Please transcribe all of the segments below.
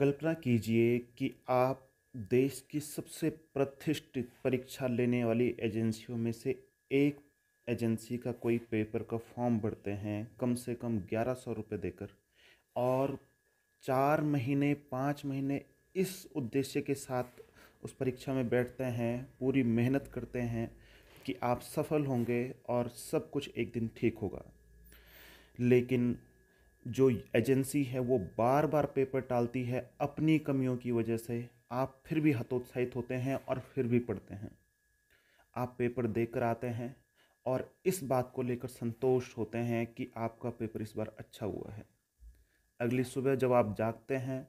कल्पना कीजिए कि आप देश की सबसे प्रतिष्ठित परीक्षा लेने वाली एजेंसियों में से एक एजेंसी का कोई पेपर का फॉर्म भरते हैं कम से कम ग्यारह सौ रुपये देकर और चार महीने पाँच महीने इस उद्देश्य के साथ उस परीक्षा में बैठते हैं पूरी मेहनत करते हैं कि आप सफल होंगे और सब कुछ एक दिन ठीक होगा लेकिन जो एजेंसी है वो बार बार पेपर टालती है अपनी कमियों की वजह से आप फिर भी हतोत्साहित होते हैं और फिर भी पढ़ते हैं आप पेपर देकर आते हैं और इस बात को लेकर संतोष होते हैं कि आपका पेपर इस बार अच्छा हुआ है अगली सुबह जब आप जागते हैं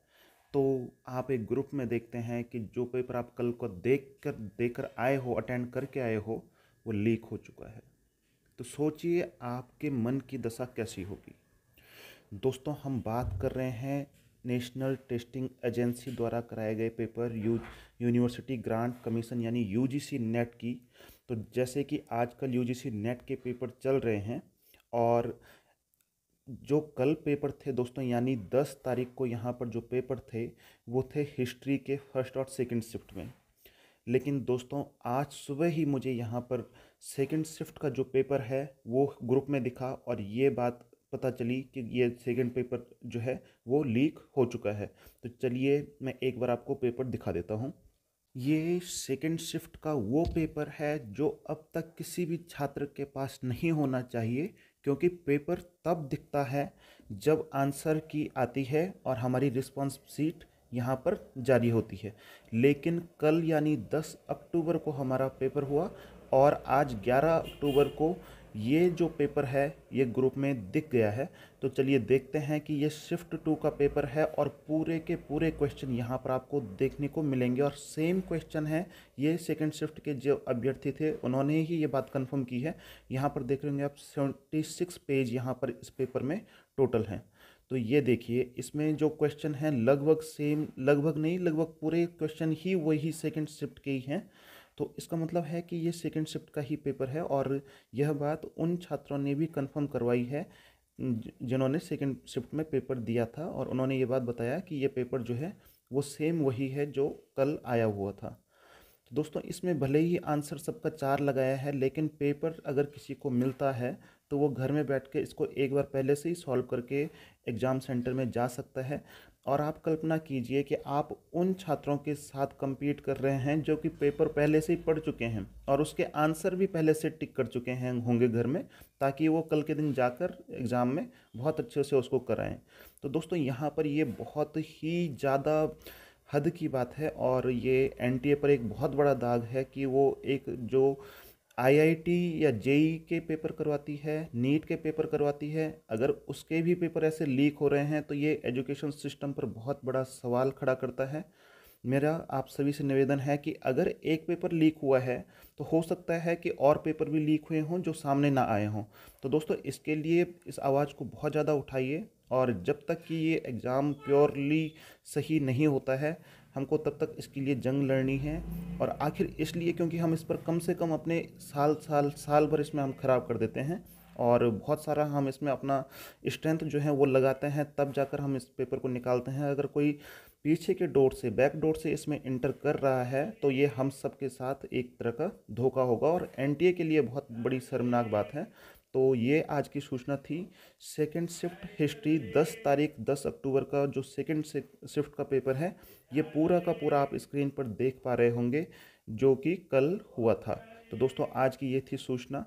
तो आप एक ग्रुप में देखते हैं कि जो पेपर आप कल को देख कर देकर आए हो अटेंड करके आए हो वो लीक हो चुका है तो सोचिए आपके मन की दशा कैसी होगी दोस्तों हम बात कर रहे हैं नेशनल टेस्टिंग एजेंसी द्वारा कराए गए paper U university grant commission यानी यूजीसी नेट की तो जैसे कि आजकल यूजीसी नेट के पेपर चल रहे हैं और जो कल पेपर थे दोस्तों यानी दस तारीख को यहाँ पर जो पेपर थे वो थे हिस्ट्री के फर्स्ट और सेकंड शिफ्ट में लेकिन दोस्तों आज सुबह ही मुझे यहाँ पर सेकंड शिफ्ट का जो पेपर है वो ग्रुप में दिखा और ये बात पता चली कि ये सेकंड पेपर जो है वो लीक हो चुका है तो चलिए मैं एक बार आपको पेपर दिखा देता हूँ ये सेकंड शिफ्ट का वो पेपर है जो अब तक किसी भी छात्र के पास नहीं होना चाहिए क्योंकि पेपर तब दिखता है जब आंसर की आती है और हमारी रिस्पॉन्स सीट यहाँ पर जारी होती है लेकिन कल यानी 10 अक्टूबर को हमारा पेपर हुआ और आज 11 अक्टूबर को ये जो पेपर है ये ग्रुप में दिख गया है तो चलिए देखते हैं कि ये शिफ्ट टू का पेपर है और पूरे के पूरे क्वेश्चन यहाँ पर आपको देखने को मिलेंगे और सेम क्वेश्चन है ये सेकंड शिफ्ट के जो अभ्यर्थी थे उन्होंने ही ये बात कंफर्म की है यहाँ पर देख रहे होंगे आप सेवेंटी सिक्स पेज यहाँ पर इस पेपर में टोटल हैं तो ये देखिए इसमें जो क्वेश्चन हैं लगभग सेम लगभग नहीं लगभग पूरे क्वेश्चन ही वही सेकेंड शिफ्ट के ही हैं तो इसका मतलब है कि ये सेकेंड शिफ्ट का ही पेपर है और यह बात उन छात्रों ने भी कंफर्म करवाई है जिन्होंने सेकेंड शिफ्ट में पेपर दिया था और उन्होंने ये बात बताया कि ये पेपर जो है वो सेम वही है जो कल आया हुआ था दोस्तों इसमें भले ही आंसर सबका चार लगाया है लेकिन पेपर अगर किसी को मिलता है तो वो घर में बैठ के इसको एक बार पहले से ही सॉल्व करके एग्ज़ाम सेंटर में जा सकता है और आप कल्पना कीजिए कि आप उन छात्रों के साथ कम्पीट कर रहे हैं जो कि पेपर पहले से ही पढ़ चुके हैं और उसके आंसर भी पहले से टिक कर चुके हैं होंगे घर में ताकि वो कल के दिन जाकर एग्ज़ाम में बहुत अच्छे से उसको कराएं तो दोस्तों यहाँ पर ये बहुत ही ज़्यादा हद की बात है और ये एन पर एक बहुत बड़ा दाग है कि वो एक जो आईआईटी या जेई e के पेपर करवाती है नीट के पेपर करवाती है अगर उसके भी पेपर ऐसे लीक हो रहे हैं तो ये एजुकेशन सिस्टम पर बहुत बड़ा सवाल खड़ा करता है मेरा आप सभी से निवेदन है कि अगर एक पेपर लीक हुआ है तो हो सकता है कि और पेपर भी लीक हुए हों जो सामने ना आए हों तो दोस्तों इसके लिए इस आवाज़ को बहुत ज़्यादा उठाइए और जब तक कि ये एग्ज़ाम प्योरली सही नहीं होता है हमको तब तक इसके लिए जंग लड़नी है और आखिर इसलिए क्योंकि हम इस पर कम से कम अपने साल साल साल भर इसमें हम ख़राब कर देते हैं और बहुत सारा हम इसमें अपना स्ट्रेंथ जो है वो लगाते हैं तब जाकर हम इस पेपर को निकालते हैं अगर कोई पीछे के डोर से बैक डोर से इसमें इंटर कर रहा है तो ये हम सब के साथ एक तरह का धोखा होगा और एनटीए के लिए बहुत बड़ी शर्मनाक बात है तो ये आज की सूचना थी सेकंड शिफ्ट हिस्ट्री 10 तारीख 10 अक्टूबर का जो सेकंड शिफ्ट का पेपर है ये पूरा का पूरा आप स्क्रीन पर देख पा रहे होंगे जो कि कल हुआ था तो दोस्तों आज की ये थी सूचना